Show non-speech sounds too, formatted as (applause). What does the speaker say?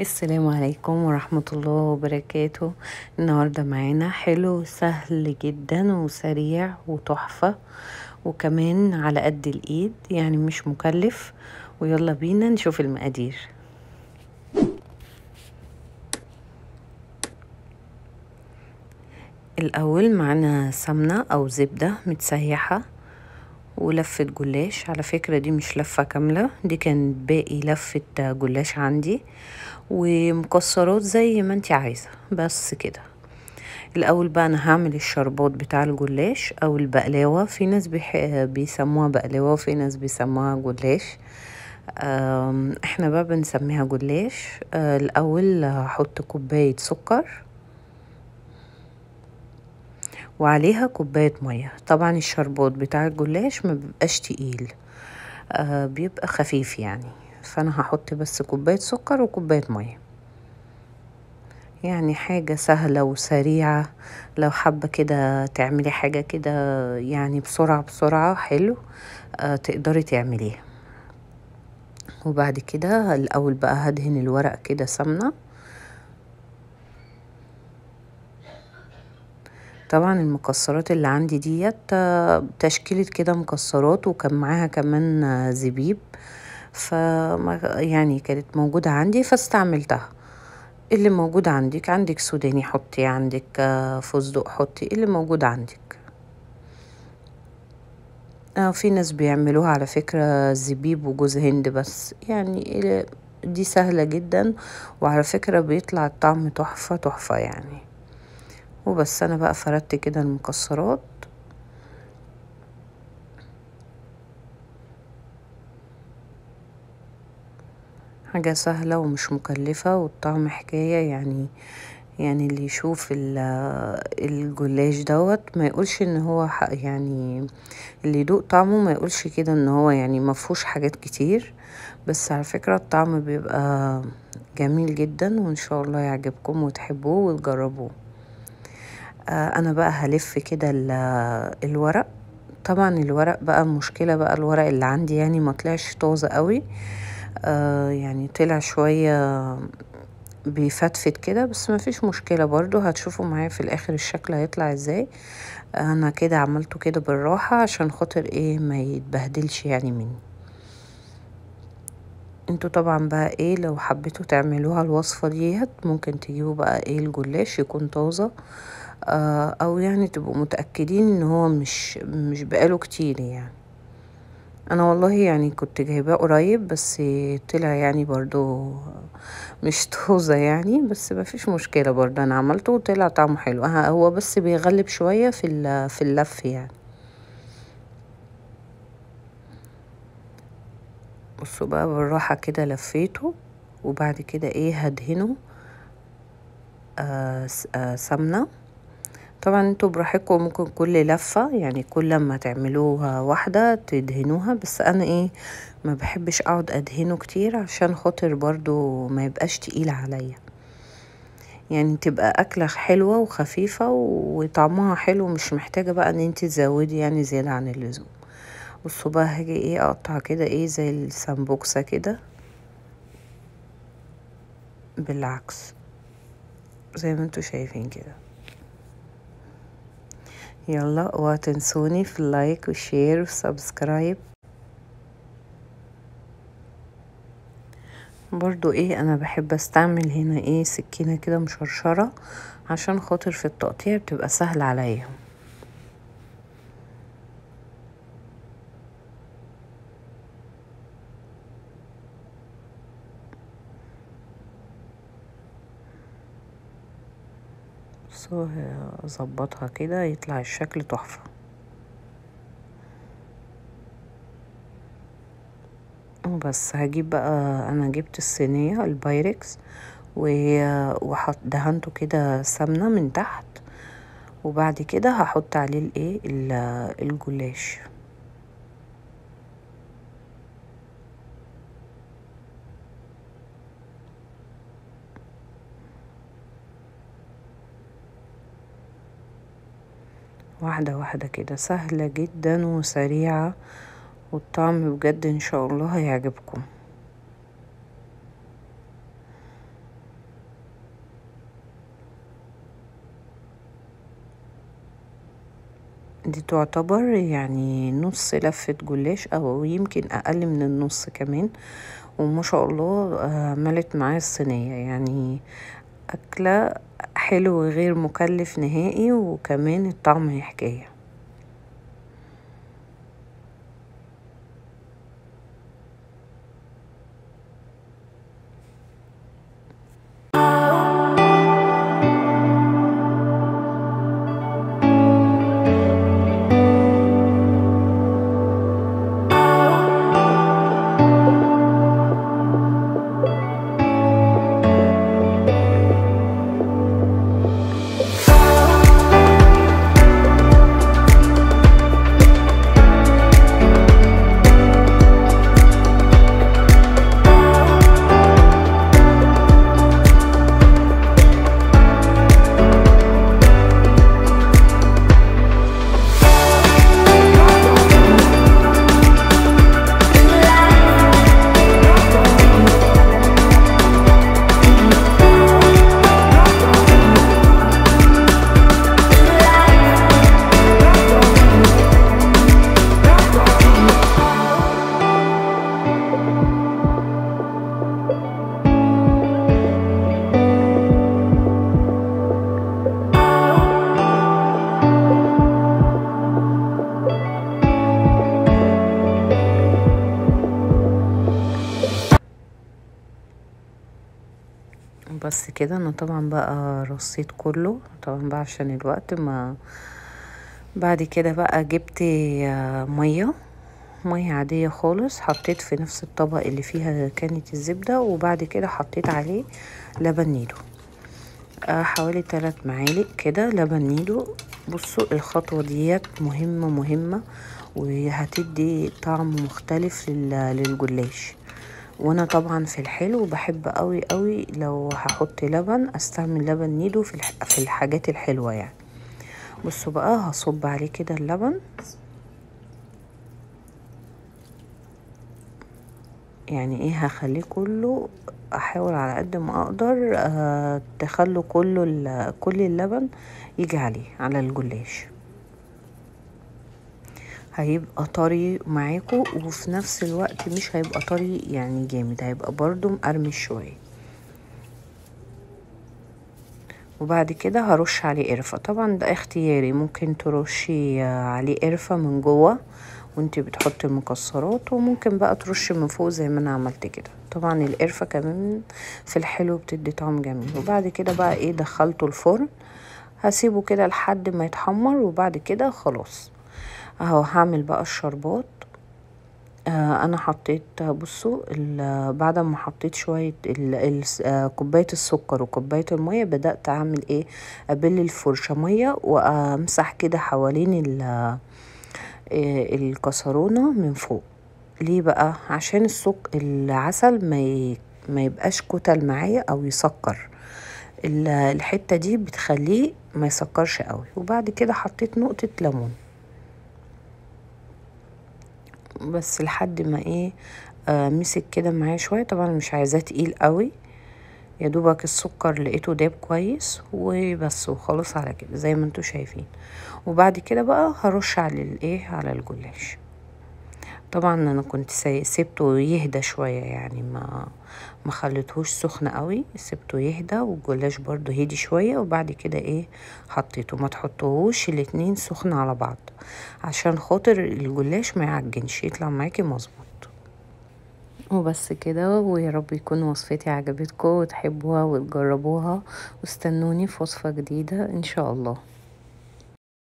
السلام عليكم ورحمة الله وبركاته النهاردة معانا حلو سهل جدا وسريع وتحفة وكمان على قد الايد يعني مش مكلف ويلا بينا نشوف المقادير الاول معانا سمنة او زبدة متسيحة ولفة جلاش على فكرة دي مش لفة كاملة دي كانت باقي لفة جلاش عندي ومكسرات زي ما انت عايزة بس كده الاول بقى انا هعمل الشربات بتاع الجلاش او البقلاوة في ناس بيسموها بقلاوة وفي ناس بيسموها جلاش احنا بقى بنسميها جلاش آه، الاول هحط كوباية سكر وعليها كوباية مية طبعا الشربات بتاع الجلاش ما بيبقاش تقيل آه بيبقى خفيف يعني فانا هحط بس كوباية سكر وكوباية مية يعني حاجة سهلة وسريعة لو حابة كده تعملي حاجة كده يعني بسرعة بسرعة حلو آه تقدري تعمليها وبعد كده الأول بقى هدهن الورق كده سمنة طبعا المكسرات اللي عندي ديت آه، تشكيلة كده مكسرات وكان معاها كمان آه، زبيب ف يعني كانت موجودة عندي فاستعملتها اللي موجود عندك عندك سوداني حطي عندك آه، فستق حطي اللي موجود عندك في ناس بيعملوها على فكرة زبيب وجوز هند بس يعني دي سهلة جدا وعلى فكرة بيطلع الطعم تحفة تحفة يعني وبس انا بقى فردت كده المكسرات حاجة سهلة ومش مكلفة والطعم حكاية يعني يعني اللي يشوف الجلاش دوت ما يقولش ان هو يعني اللي يدوق طعمه ما يقولش كده ان هو يعني ما فيهوش حاجات كتير بس على فكرة الطعم بيبقى جميل جدا وان شاء الله يعجبكم وتحبوه وتجربوه انا بقى هلف كده الورق طبعا الورق بقى المشكله بقى الورق اللي عندي يعني ما طلعش طازه قوي آه يعني طلع شويه بيفتفت كده بس ما فيش مشكله برضو هتشوفوا معايا في الاخر الشكل هيطلع ازاي انا كده عملته كده بالراحه عشان خاطر ايه ما يتبهدلش يعني مني انتوا طبعا بقى ايه لو حبيتوا تعملوها الوصفه ديت ممكن تجيبوا بقى ايه الجلاش يكون طازه آه، او يعني تبقوا متاكدين ان هو مش مش بقاله كتير يعني انا والله يعني كنت جايباه قريب بس طلع يعني برضو مش (laughs) طوزه يعني بس ما فيش مشكله برضو انا عملته وطلع طعمه حلو هو بس بيغلب شويه في في اللف يعني بصوا بقى بالراحه كده لفيته وبعد كده ايه هدهنه آه آه سمنه طبعا انتوا براحتكم ممكن كل لفة يعني كل لما تعملوها واحدة تدهنوها بس انا ايه ما بحبش اقعد ادهنه كتير عشان خاطر برضو ما يبقاش تقيل عليا يعني تبقى اكلة حلوة وخفيفة وطعمها حلو مش محتاجة بقى ان انت تزودي يعني زيادة عن اللزوم بصوا بقى هاجي ايه اقطع كده ايه زي السنبوكسة كده بالعكس زي ما انتوا شايفين كده يلا وتنسوني في اللايك وشير وسبسكرايب برضو ايه انا بحب استعمل هنا ايه سكينة كده مشرشرة عشان خاطر في التقطيع بتبقى سهل عليا الرصاصة اظبطها كده يطلع الشكل تحفة بس هجيب بقى انا جبت الصينية البايركس وحط دهنته كده سمنة من تحت وبعد كده هحط عليه الايه الجلاش واحدة واحدة كده سهلة جدا وسريعة والطعم بجد ان شاء الله هيعجبكم دي تعتبر يعني نص لفة جلاش او يمكن اقل من النص كمان وما شاء الله آه، ملت معايا الصينية يعني اكلة حلو وغير مكلف نهائي وكمان الطعم حكاية بس كده انا طبعا بقى رصيت كله طبعا بقى عشان الوقت ما بعد كده بقى جبت ميه ميه عاديه خالص حطيت في نفس الطبق اللي فيها كانت الزبده وبعد كده حطيت عليه لبن نيدو آه، حوالي 3 معالق كده لبن نيدو بصوا الخطوه ديت مهمه مهمه وهتدي طعم مختلف للجلاش وانا طبعا في الحلو بحب قوي قوي لو هحط لبن استعمل لبن نيدو في في الحاجات الحلوه يعني بصوا بقى هصب عليه كده اللبن يعني ايه هخليه كله احاول على قد ما اقدر آه، تخلوا كله كل اللبن يجي عليه على الجلاش هيبقى طري معاكو وفي نفس الوقت مش هيبقى طري يعني جامد هيبقى برضو مقرمش شوية وبعد كده هرش عليه قرفة طبعا ده اختياري ممكن ترشي عليه قرفة من جوه وانت بتحطي المكسرات وممكن بقى ترشي من فوق زي ما انا عملت كده طبعا القرفة كمان في الحلو بتدي طعم جميل وبعد كده بقى ايه دخلته الفرن هسيبه كده لحد ما يتحمر وبعد كده خلاص اهو هعمل بقى الشربات آه انا حطيت بصوا بعد ما حطيت شويه آه، كوبايه السكر وكوبايه الميه بدات اعمل ايه ابل الفرشه ميه وامسح كده حوالين آه، الكسرونه من فوق ليه بقى عشان السك العسل ما ما يبقاش كتل معايا او يسكر الحته دي بتخليه ما يسكرش قوي وبعد كده حطيت نقطه ليمون بس لحد ما ايه آه مسك كده معايا شويه طبعا مش عايزاه تقيل قوي يا دوبك السكر لقيته داب كويس وبس وخلاص على كده زي ما انتوا شايفين وبعد كده بقى هرش على الايه على الجلاش طبعا انا كنت سيبته يهدى شوية يعني ما ما خليتهوش سخن قوي سيبته يهدى والجلاش برضو هدي شوية وبعد كده ايه حطيته ما تحطوهوش الاتنين سخن على بعض عشان خاطر الجلاش ما يعجنش يطلع معاكي مظبوط وبس كده ويا رب تكون وصفتي عجبتكم وتحبوها وتجربوها واستنوني في وصفة جديدة ان شاء الله